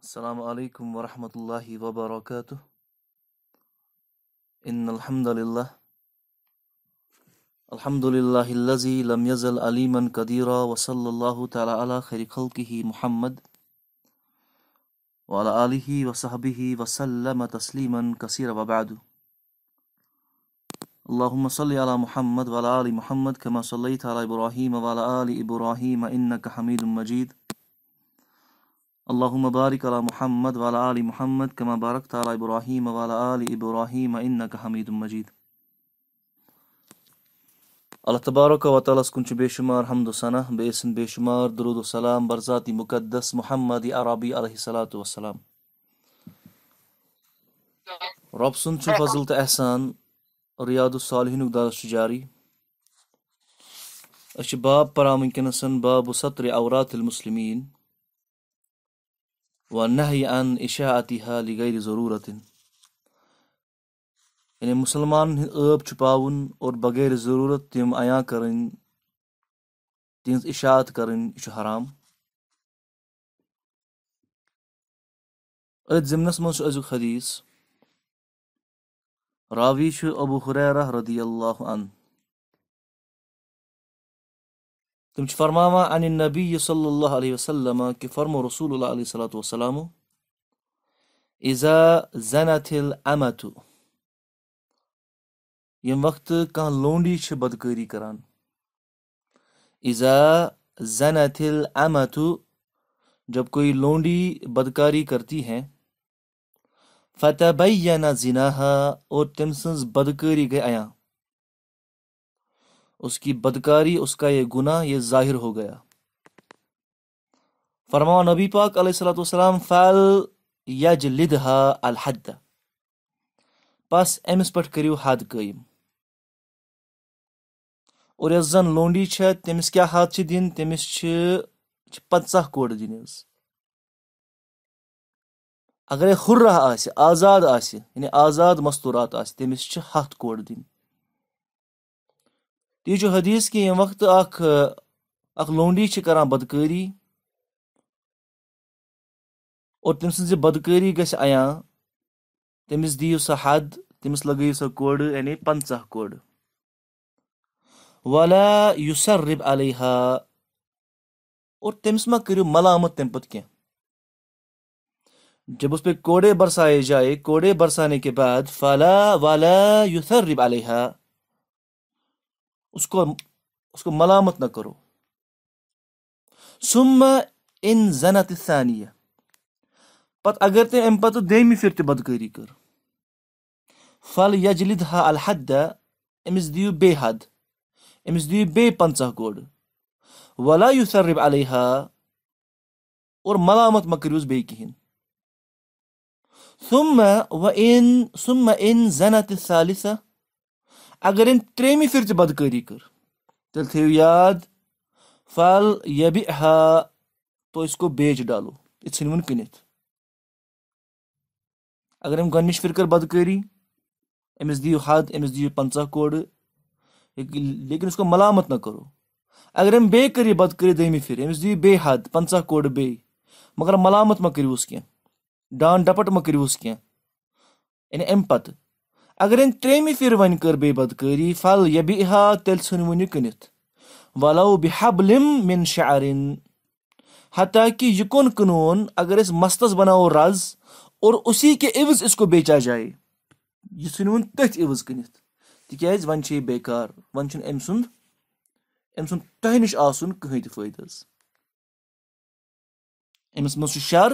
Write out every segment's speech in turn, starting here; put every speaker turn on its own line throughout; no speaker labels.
السلام عليكم ورحمة الله وبركاته إن الحمد لله الحمد لله الذي لم يزل أليما قديرا وصلى الله تعالى على خير خلقه محمد وعلى آله وصحبه وسلم تسليما كثيرا وبعد اللهم صل على محمد وعلى آل محمد كما صليت على إبراهيم وعلى آل إبراهيم إنك حميد مجيد اللہ مبارک علی محمد محمد کما بارک تعالی ابراہیم والا علی ابراہیم انکا حمید مجید اللہ تبارک و تعالیٰ سکنچ بے شمار حمد و سنہ بے اسن بے شمار درود و سلام برزات مقدس محمد عربی علیہ السلام رب سند فضل تو احسان ریاد السالحین اگدار جاری اچھ باب پارا ونك باب سطر اورات عورات المسلمین وہ ن یہ ان اشاطی حال ضرورت یعنی مسلمان ہند غب چھ اور بغیر ضرورت تم عیاں کرن یہ حرام ات ضمنس منتھ ازیک حدیث راوی ابو حریرہ رضی اللہ عنہ تم چھ فرماوا ان نبی صلی اللہ علیہ وسلم کہ فرمو رسول اللہ علیہ الصلوۃ والسلام اذا زنت المت یم وقت لونڈی چھ بدکری کران اذا زنت المتھ جب کوئی لونڈی بدکاری کرتی ہے فتح ب اور تم سنز بدکری گئی آیاں اس کی بدکاری اس کا یہ گناہ یہ ظاہر ہو گیا فرما نبی پاک علیہ السلام فعل یج لدہ الحد پس امس پہ کرو حد قیم اور زن لونڈی تمس کیا حد تورٹ دن حس اگر آسے آزاد یعنی آزاد مستورات آس کوڑ دن یہ جو حدیث کہ یہ وقت اخ لونڈی کر بدقری اور تم سن بدری گیا تمس سا حد تمس لگا سا کوڑ یعنی پنچہ کور ولا یوسا رب علیہ اور تمس ما کرو ملامت کیا جب اس پہ کوڑے برسائے جائے کوڑے برسانے کے بعد فلا والا یوسا رب علیہ اس کو اس کو ملامت نہ کرو سم ان زنت ثانیہ پہ اگر تے ام پتہ در تدری کر فل یجلد ہا الحد امس دو بد امس دن گوڑ و لائو سہ رب علی ہا ا ملامت و ان سم ان زنت سالسا اگر أمۍ ترٛیٚیِمہِ پھِرِ تہِ بدکٲری کٔر تیٚلہِ تھٲیِو یاد فل یبہِ ہا تو اس کو بیچ ڈالو یہِ ژھٕنۍوُن کٕنِتھ اگر أمۍ گۄڈنِچ پھِرِ کٔر بدکٲری أمِس دِیِو حد أمِس دِیِو پنٛژاہ کوڑٕ لیکِن اس کو ملامت نہ کرو اگر أمۍ بیٚیہِ کٔر یہِ بدکٲری دٔیمہِ پھِرِ أمِس دِیِو بیٚیہِ حد پنٛژاہ کوڑٕ بیٚیہِ مگر ملامت مہ کٔرِوُس کینٛہہ ڈان ڈپٹ مہ کٔرِوُس کینٛہہ یعنی اَمہِ پَتہٕ اگر أمۍ ترٛیٚیِمہِ پھِرِ وۄنۍ کٔر بے بدکٲری پھل یہِ بے ہا تیٚلہِ ژھٕن وٕنہِ کٕنِتھ وَلو بہِ ہب لِم مِن شعرِن حتا کہِ یہِ کُن کٕنون اگر أسۍ مستس بَناوو رَز اور اُسی کہِ عِوٕز أسۍ کو بیچا جایہِ یہِ ژھٕنہِ وُن تٔتھۍ عِوٕز کٕنِتھ تِکیازِ وۄنۍ چھِ یہِ بیکار وۄنۍ چھُنہٕ أمۍ سُنٛد أمۍ سُنٛد تۄہہِ نِش آسُن کٕہٕنۍ تہِ فٲیدٕ حظ أمِس منٛز چھُ شر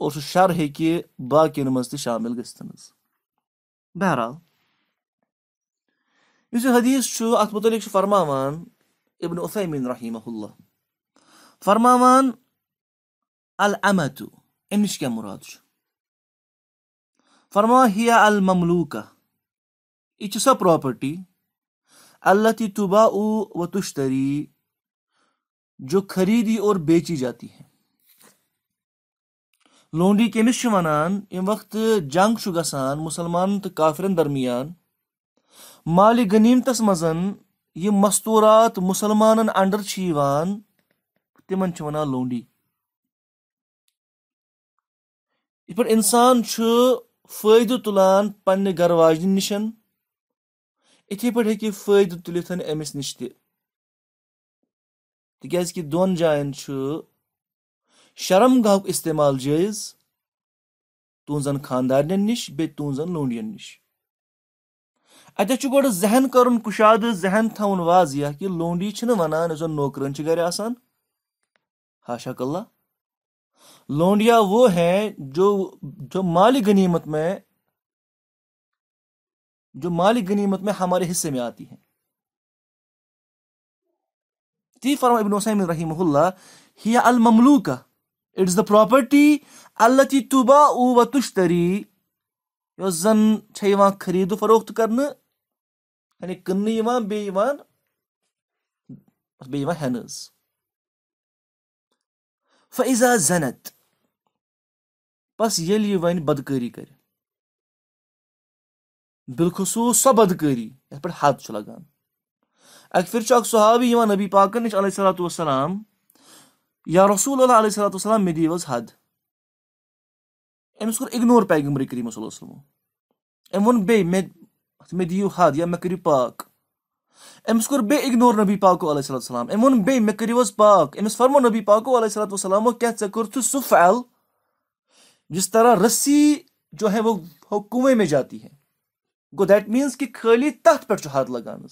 اور سُہ شر ہیٚکہِ باقیَن منٛز تہِ شامِل گٔژھِتھ حظ بہرحال یُس اس حدیث ات متعلق فرماوان ابن الفیم رحیمہ اللہ فرماوان الامتو ام نش کیا مراد فرما ہیا الملوکہ یہ چراپرٹی اللہ تباء او و تشتری جو خریدی اور بیچی جاتی ہیں لونڈی کیمس شو منان ام وقت جنگ شو گسان مسلمان تا کافرن درمیان مالی گنیم تس مزن یہ مستورات مسلمان انڈر چھیوان تی من چھو منان لونڈی اس پر انسان چھو فائد تلان پنی گرواج نشن اتھی پر ہے کہ فائد تلیتن امس نشتی تکیز کی دون جائن چھو شرم گاہک استعمال جٲیِز تُہنٛزن خانٛدارنٮ۪ن نش بیٚیہِ تُہنٛزن لونڈین نش چھُ اچھا گۄڈٕ ذہن کُشادٕ ذہن تھاوُن واضح کہ لونڈی چنان نوکر گھر آسان ہاشا کل لونڈیا وہ ہے جو جو مالی غنیمت میں جو مالی غنیمت میں ہمارے حصے میں آتی ہیں تی فرما ابن حسین رحمہ اللہ ہی المملوکہ اٹز دا پراپرٹی اللہ تی طبہ او و تشتری یا خرید و فروخت کرنے یعنی کنہ ہینز فزا زنت بس یل یہ ون بدری کر بالخصوص سو بدقری یعنی حد لگان اک پھر سحابی نبی پاکن نش علیہ الات وسلام یا رسول اللہ علیہ صلات وسلام میو حد ام کور اگنور پیغمبر کریم مےٚ دِیِو حد یا مےٚ کٔرِو پاک بیٚیہِ اِگنور نبی پاکو علیہ وسلام ام کٔرِو حظ پاک أمِس فرمو نبی پاکو علیہ صلا سُہ فعل جس طرح رسی جو ہے وہ حکمے میں جاتی ہے گو دیٹ مینز تَتھ پٮ۪ٹھ چھُ حد لگان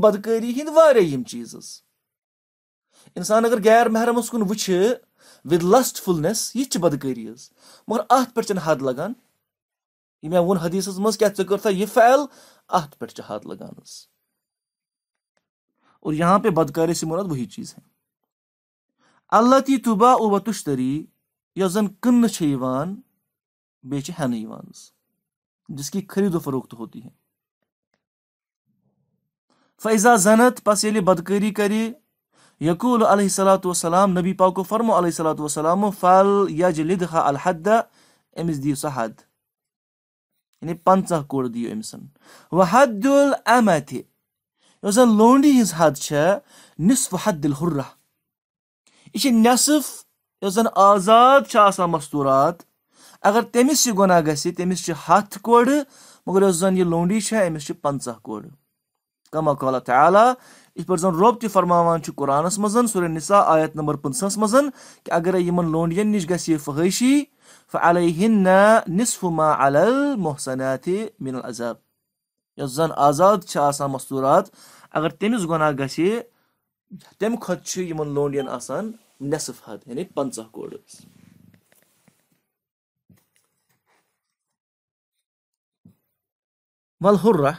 بدکری ہند چیٖز حظ انسان اگر غیر محرمس کن وچ ود لسٹ فلنس یہ مگر ات پہ حد لگان یہ مز کیا ذکر تھا یہ فعل ات پہ حد حض اور یہاں پہ بدکاری سے مراد وہی چیز ہے اللہ تی تبا و تشتری یا کنج ہنہ جس کی خرید و فروخت ہوتی ہے فیضا پس یلی یعنی بدکری کری یقول علیہ صلاۃ وسلام نبی پاک و فرم علیہ صلاۃ وسلام فل لدھ خا الحدہ امس دیو سا حد یعنی پنت کوڑ دیو امسن وحد الحمت زن لونڈی ہز حد چھ نصف حد الحرہ یہ نصف زن آزاد چھ آسان مستورات اگر تمس یہ گناہ تمس چھ ہتھ کوڑ مگر زن یہ لونڈی چھ امس چھ پنچہ کوڑ کما قال تعالی ت پھر زن روب ترما چرانس مزا سور نصاح آیت نمبر پنسہس مزا کہ اگر لونڈی نش گئی فحیشی علیہ نسف محسنات من الضاب یس زن آزاد آسان مستورات اگر تٔمِس گۄناہ گژھِ تمس کھۄتہٕ گھ یِمن لونڈین آسان نٮ۪صف حد یعنی پنٛژاہ پنچہ ولہُرہ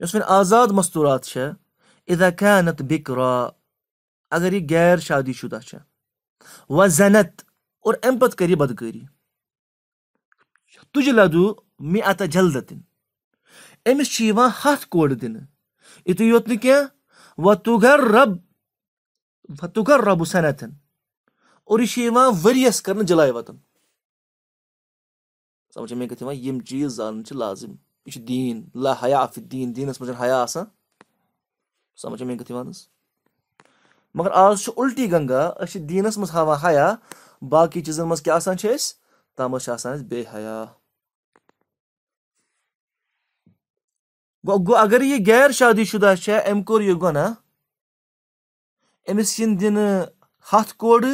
یۄس وۄنۍ آزاد مستوٗرات چھےٚ اذا کانت را اگر یہ غیر شادی شدہ و چینت او امہ پہ یہ بدکری تجھ لدو می اتا جلد امس ہاتھ کور دوت و تر رب و تر رب سنتن اور یہ ورس کر جلائی وطن چیز زانچ لازم یہ دین لا حیا دین دینس من حیا سمجھ میں کتھ مگر آز الٹی گنگا اس دینس مز ہاں حیا باقی چیزن مز کیا تم بے حیا گو اگر یہ غیر شادی شدہ ہے ام کور یہ گناہ امس یِن دِنہٕ ہَتھ کوڑٕ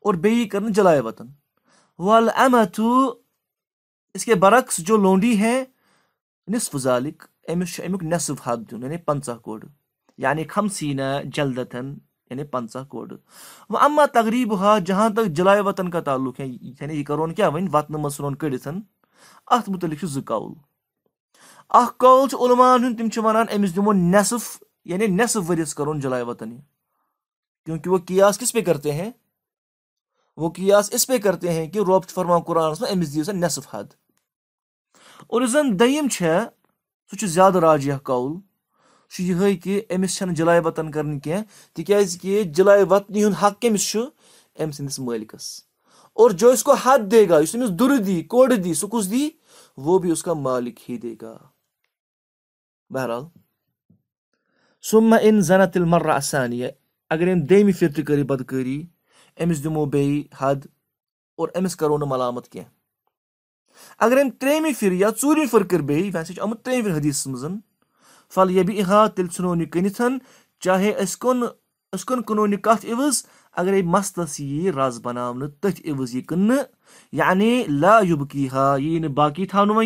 اور بیٚیہِ یی کرنہٕ جلائے وطن ول اما تو اس کے برعکس جو لونڈی ہے نصف ذالک أمِس چھُ اَمیُک نٮ۪صف حق دیُن یعنی پنٛژاہ کوڑٕ یعنی خمسین جلدتن یعنی پنچہ کوڑ و اما تقریب ہا جہاں تک جلائے وطن کا تعلق ہے یعنی یہ کرون کیا وین وطن مسرون کڑتن ات متعلق تم اخل علم تمان دم نصف یعنی نصف ورس کرون جلائے وطن کیونکہ وہ کیاس کس پہ کرتے ہیں وہ کیاس اس پہ کرتے ہیں کہ روب قرآن قرآنس ممس دیو سا نصف حد اور ابن سو چھ زیادہ راجیہ قول شیئے ہوئی کہ امیس چھن جلائے وطن کرنے کے ہیں تکیہ اس کی جلائے وطنی ہن حق کے مشو امیس انس مویلکس اور جو اس کو حد دے گا اس نے در دی کوڑ دی سکس دی وہ بھی اس کا مالک ہی دے گا بہرحال سمہ ان زنت المرہ آسانی ہے اگر ان دیمی فیرت کری بد کری امیس دمو بے حد اور امیس کرو نے ملامت کے اگر ان تریمی فیر یا چوری فرکر بے ہی فیسیچ امیس تریمی فیر حدیث سمزن فل فلحب احا ت چاہے کن کن کھ عز اگر مستس یہ راز بنا توز یہ کن یعنی لا یوبی ہا یہ باقی تھونے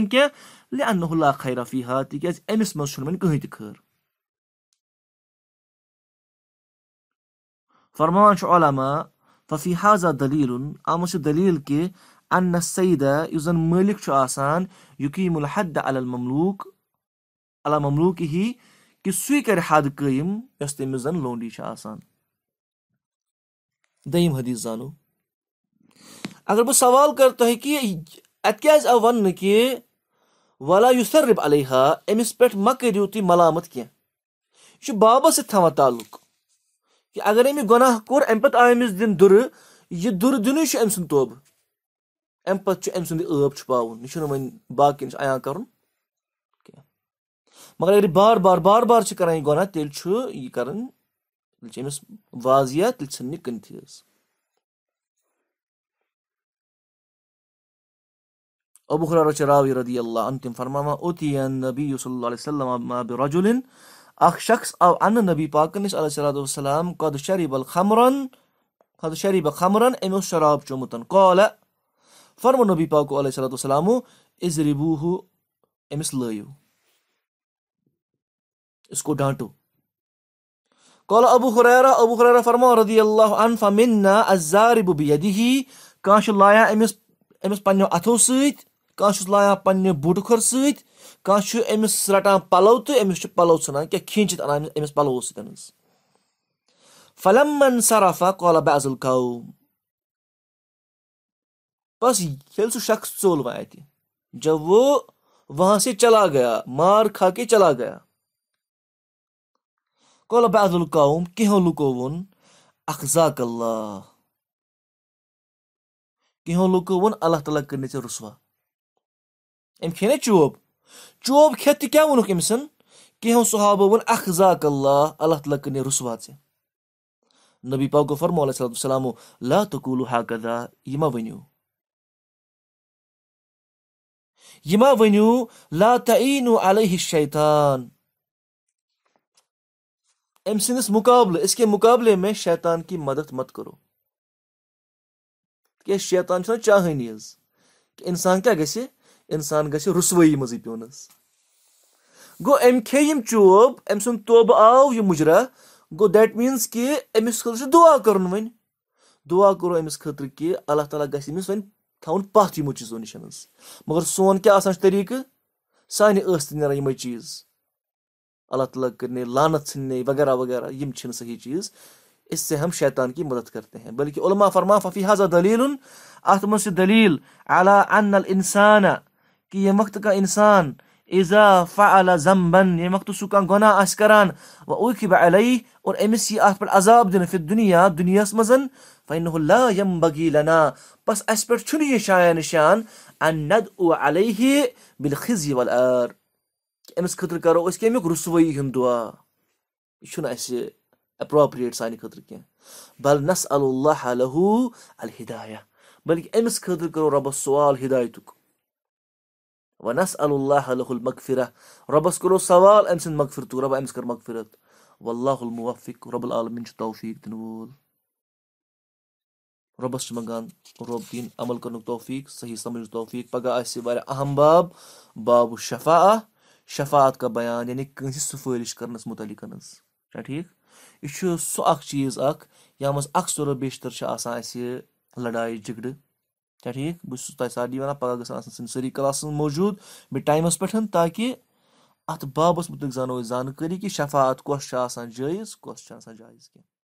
وی ان اللہ خیر رفیحہ تازس مجھے ون کہین تر فرمان عالامہ ففیحاذہ دل آم دلیل کہ ان سہ ملک یقیم الحد الملوک اللہ مملوک ہی کہ سُے کر حد قیم یۄس تٔمِس زن لونڈی آسان دم حدیث زانو اگر بہٕ سوال تۄہہِ کہِ کہ ات آو کہِ ولا والا یسرب أمِس پٮ۪ٹھ مہ کٔرِو تُہۍ ملامت کنہ یہ بابس تھاوان تعلُق کہ اگر دِنہٕ گناہ یہِ دُرٕ دِنُے چھُ دن در یہ در دن چھُ أمۍ سُنٛد ٲب چھُپاوُن یہِ چھُنہٕ وۄنۍ ون باقی عیا کر مگر یہ بار بار بار بار کر تیل یہ واضح تھی ٹھن کی اوبرا رضی اللہ عنہ انتم اوتی نبی صلی اللہ علیہ وسلم سلامہ ماب راج شخص اخ شا نبی پاکن نص عص و السلام قد شريب الخمرن قد شريب المرن ام شراب چومت كال فرمو نبی پاک علیہ صلات و از رو امس لايو اس کو ڈانٹو کالا ابو خریرا ابو خریرا فرما رضی اللہ عنہ فمنا الزارب بیدہی کانش لایا امس امس پنیو اتھو سیت کانش لایا پنیو بوٹو کھر سیت کانش امس رٹان پلو تو امس چھ پلو سنان کیا کھینچت انا امس پلو سیت انس فلم من صرفا کالا بعض القوم بس یل سو شخص چول وائیتی جب وہ وہاں سے چلا گیا مار کھا کے چلا گیا قال بعض القوم لكوون أخزاك الله لكوون الله تعالى كرنت رسوا أم كنا چوب چوب خط كيا ونك أمسن كهو صحابة ون أخزاك الله الله تعالى كرنت رسوا نبي باوكو فرمو عليه الصلاة والسلام لا تقولوا هكذا يما ونيو يما ونيو لا تعينوا عليه الشيطان امہ سندس مقابلے از کے مقابلے میں شیطان کی مدد مت کرو تیز شیطان اِنسان گژھِ انسان کیا پیوٚن حظ گوٚو أمۍ گو یِم چوب سُنٛد توبہٕ آو یہ مجرہ گو دیٹ مینز کہ دعا وۄنۍ دُعا کورو أمِس خطر کہِ اللہ تعالیٰ چیٖزو نِش حظ مگر سون کیا سانہ چیٖز اللہ تعالیٰ کرنے لانت ثنے وغیرہ وغیرہ یم ہم صحیح چیز اس سے ہم شیطان کی مدد کرتے ہیں بلکہ علماء فرما ففی فہ دلی ات سے دلیل ان الانسان کہ یہ وقت کا انسان اذا فعل ذنبن یہ یعنی وقت سو گناہ کران و اوکب علی اور امس یہ پر عذاب دن فی دنیا دنیا مزن فانه لا و اللہ بس اسانشان أمس خطر کَرو أسۍ کَمیُک رُسوٲیی ہُنٛد دُعا یہِ چھُنہٕ اَسہِ اٮ۪پراپریٹ سانہِ خٲطرٕ کینٛہہ بل نس اللہ علہوٗ الہدایہ بلکہِ أمِس خٲطرٕ کَرو رۄبَس سوال ہدایتُک وَ نس اللہ علہ المغفرہ رۄبَس کَرو سوال أمۍ سٕنٛدِ مغفرتُک رۄبہ أمِس کٔر مغفرت واللہ المُوفِق رۄب العالمیٖن چھُ توفیٖق دِنہٕ وول رۄبَس چھُ منٛگان رۄب دِنۍ عمل کَرنُک توفیٖق صحیح سمجھنُک توفیٖق پگاہ آسہِ واریاہ اَہم باب بابُ شفا شفاعت کا بیان یعنی کٲنٛسہِ سُفٲرِش مُتعلِق حظ کنس سفرش کرناس متعلق كا ٹھیک یہ سو اخیض اخر و بیشتر چھِ آسان اَسہِ جِگڑٕ چھا ٹھیٖک بہٕ چھُس تۄہہِ سارنٕے وَنان تہ گژھن وان سٲنِس سٲری سنسری منٛز موٗجوٗد بیٚیہِ ٹائمس پٮ۪ٹھ تاکہِ اَتھ بابس مُتعلِق زانو أسۍ زانکٲری کہِ شفاعت کۄس چھِ آسان جٲیِز کۄس چھِ آسان جایِز کینٛہہ